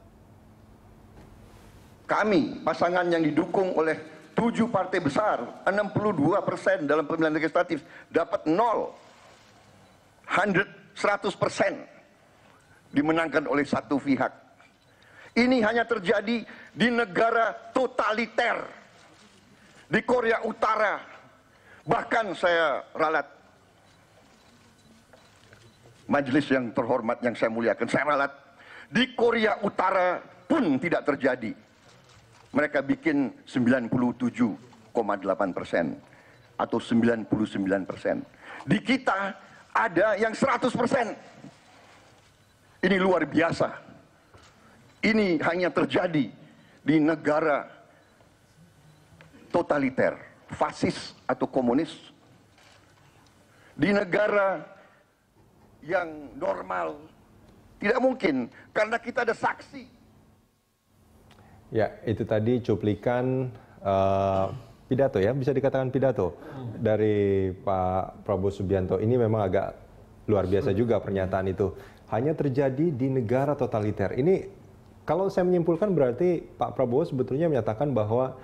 Demokrat. Kami, pasangan yang didukung oleh tujuh partai besar, 62 persen dalam pemilihan legislatif, dapat nol, 100 persen dimenangkan oleh satu pihak. Ini hanya terjadi di negara totaliter, di Korea Utara. Bahkan saya ralat majelis yang terhormat yang saya muliakan, saya ralat di Korea Utara pun tidak terjadi. Mereka bikin 97,8 persen atau 99 persen. Di kita ada yang 100 persen. Ini luar biasa. Ini hanya terjadi di negara totaliter, fasis atau komunis. Di negara yang normal tidak mungkin, karena kita ada saksi. Ya, itu tadi cuplikan uh, pidato ya, bisa dikatakan pidato dari Pak Prabowo Subianto. Ini memang agak luar biasa juga pernyataan itu. Hanya terjadi di negara totaliter. Ini kalau saya menyimpulkan berarti Pak Prabowo sebetulnya menyatakan bahwa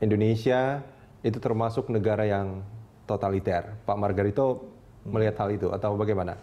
Indonesia itu termasuk negara yang totaliter. Pak Margarito melihat hal itu atau bagaimana?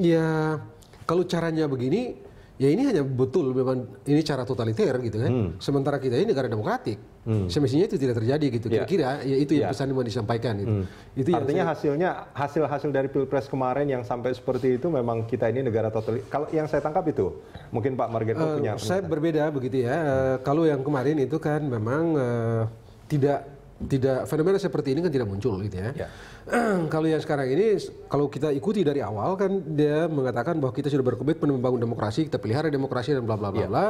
ya kalau caranya begini ya ini hanya betul memang ini cara totaliter gitu kan. Hmm. Sementara kita ini negara demokratik. Hmm. Semestinya itu tidak terjadi gitu. Ya. Kira-kira ya. itu yang yeah. pesan yang disampaikan gitu. Hmm. Itu Artinya saya... hasilnya hasil-hasil dari Pilpres kemarin yang sampai seperti itu memang kita ini negara totaliter. Kalau yang saya tangkap itu mungkin Pak Margeto uh, eh, punya. Saya berbeda begitu ya. Uh, kalau yang kemarin itu kan memang uh, tidak tidak fenomena seperti ini kan tidak muncul gitu ya. ya. kalau yang sekarang ini kalau kita ikuti dari awal kan dia mengatakan bahwa kita sudah berkomitmen membangun demokrasi, kita pelihara demokrasi dan bla bla bla ya.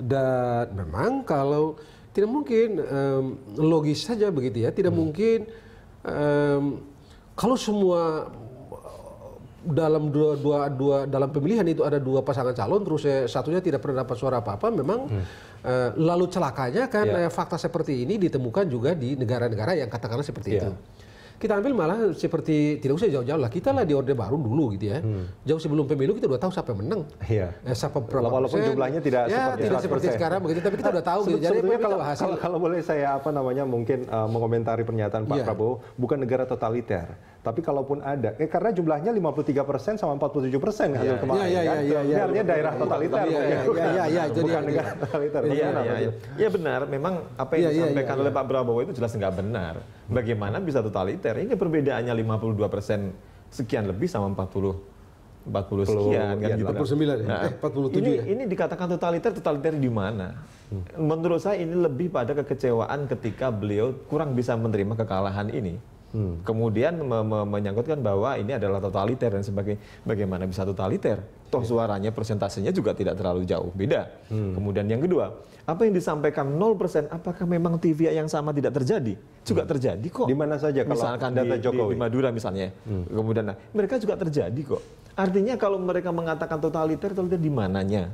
Dan memang kalau tidak mungkin um, logis saja begitu ya, tidak hmm. mungkin um, kalau semua dalam dua, dua, dua dalam pemilihan itu ada dua pasangan calon terus ya satunya tidak pernah dapat suara apa-apa memang hmm. uh, lalu celakanya kan yeah. Ya. fakta seperti ini ditemukan juga di negara-negara yang katakanlah seperti yeah. itu ya. kita ambil malah seperti tidak usah jauh-jauh lah kita lah di orde baru dulu gitu ya hmm. jauh sebelum pemilu kita udah tahu siapa yang menang ya. eh, siapa berapa walaupun persen. jumlahnya tidak ya, seperti tidak seperti sekarang begitu tapi kita udah tahu gitu jadi kalau, kalau, kalau kalau boleh saya apa namanya mungkin uh, mengomentari pernyataan Pak ya. Prabowo bukan negara totaliter tapi kalaupun ada, eh, karena jumlahnya 53% sama 47% iya. hasil yeah. kemarin yeah, yeah, kan. Yeah, yeah, yeah, artinya yeah, daerah yeah, totaliter. Iya, iya, iya. Bukan yeah, negara yeah. totaliter. Iya, yeah, yeah. yeah, benar, memang apa yang yeah, iya, disampaikan yeah, yeah. oleh iya. Pak Prabowo itu jelas nggak benar. Bagaimana bisa totaliter? Ini perbedaannya 52% sekian lebih sama 40 40 sekian kan ya, gitu 49 kan. Nah, eh 47 ini, ya. Ini dikatakan totaliter, totaliter di mana? Hmm. Menurut saya ini lebih pada kekecewaan ketika beliau kurang bisa menerima kekalahan ini. Hmm. kemudian menyangkutkan bahwa ini adalah totaliter dan sebagainya. Bagaimana bisa totaliter? Toh iya. suaranya persentasenya juga tidak terlalu jauh beda. Hmm. Kemudian yang kedua, apa yang disampaikan 0% apakah memang TV yang sama tidak terjadi? Juga hmm. terjadi kok. Di mana saja kalau misalkan data di, Jokowi di Madura misalnya. Hmm. Kemudian nah, mereka juga terjadi kok. Artinya kalau mereka mengatakan totaliter, totaliter di mananya?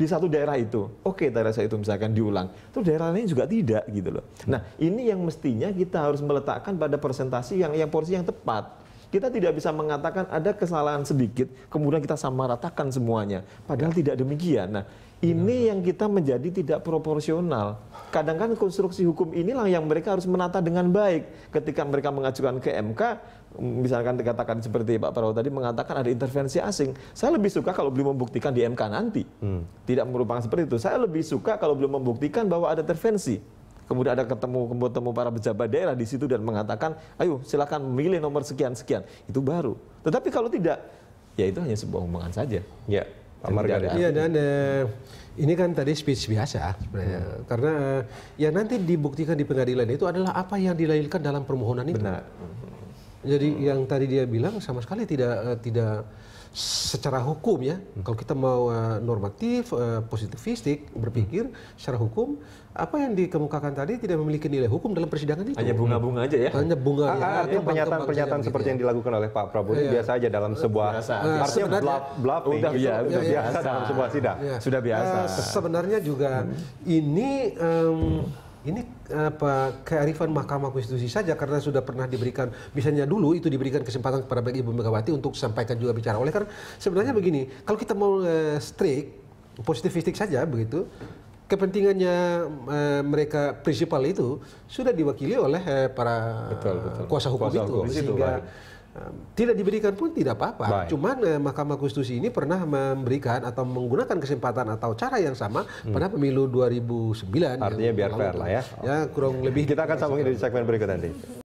di satu daerah itu. Oke, daerah saya itu misalkan diulang. Terus daerah lain juga tidak gitu loh. Nah, ini yang mestinya kita harus meletakkan pada presentasi yang yang porsi yang tepat kita tidak bisa mengatakan ada kesalahan sedikit, kemudian kita sama ratakan semuanya. Padahal ya. tidak demikian. Nah, ini iya. yang kita menjadi tidak proporsional. Kadang kadang konstruksi hukum inilah yang mereka harus menata dengan baik. Ketika mereka mengajukan ke MK, misalkan dikatakan seperti Pak Prabowo tadi mengatakan ada intervensi asing. Saya lebih suka kalau belum membuktikan di MK nanti. Hmm. Tidak merupakan seperti itu. Saya lebih suka kalau belum membuktikan bahwa ada intervensi kemudian ada ketemu ketemu para pejabat daerah di situ dan mengatakan, ayo silakan memilih nomor sekian sekian, itu baru. Tetapi kalau tidak, ya itu hanya sebuah omongan saja. Ya, Pak Margaret. Iya dan uh, ini kan tadi speech biasa sebenarnya. Hmm. Karena ya nanti dibuktikan di pengadilan itu adalah apa yang dilailkan dalam permohonan itu. Benar. Jadi hmm. yang tadi dia bilang sama sekali tidak uh, tidak secara hukum ya. Hmm. Kalau kita mau uh, normatif, uh, eh, positivistik berpikir hmm. secara hukum, apa yang dikemukakan tadi tidak memiliki nilai hukum dalam persidangan itu. Hanya bunga-bunga aja ya. Hanya bunga. Ah, ya. Artinya ah, pernyataan-pernyataan seperti gitu. yang dilakukan oleh Pak Prabowo ya. biasa aja dalam sebuah biasa. Uh, artinya blab blab udah, ya, biasa dalam sebuah sidang. Ya. Sudah biasa. Uh, sebenarnya juga hmm. ini um, apa kearifan Mahkamah Konstitusi saja karena sudah pernah diberikan misalnya dulu itu diberikan kesempatan kepada baik Ibu Megawati untuk sampaikan juga bicara oleh karena sebenarnya begini kalau kita mau uh, eh, strict positivistik saja begitu kepentingannya uh, mereka prinsipal itu sudah diwakili oleh uh, para betul, betul. kuasa hukum kuasa itu hukum sehingga itu, tidak diberikan pun tidak apa-apa. Cuman eh, Mahkamah Konstitusi ini pernah memberikan atau menggunakan kesempatan atau cara yang sama hmm. pada pemilu 2009. Artinya biar fair lah ya. Ya kurang lebih. Kita akan gitu. sambungin di segmen berikut nanti.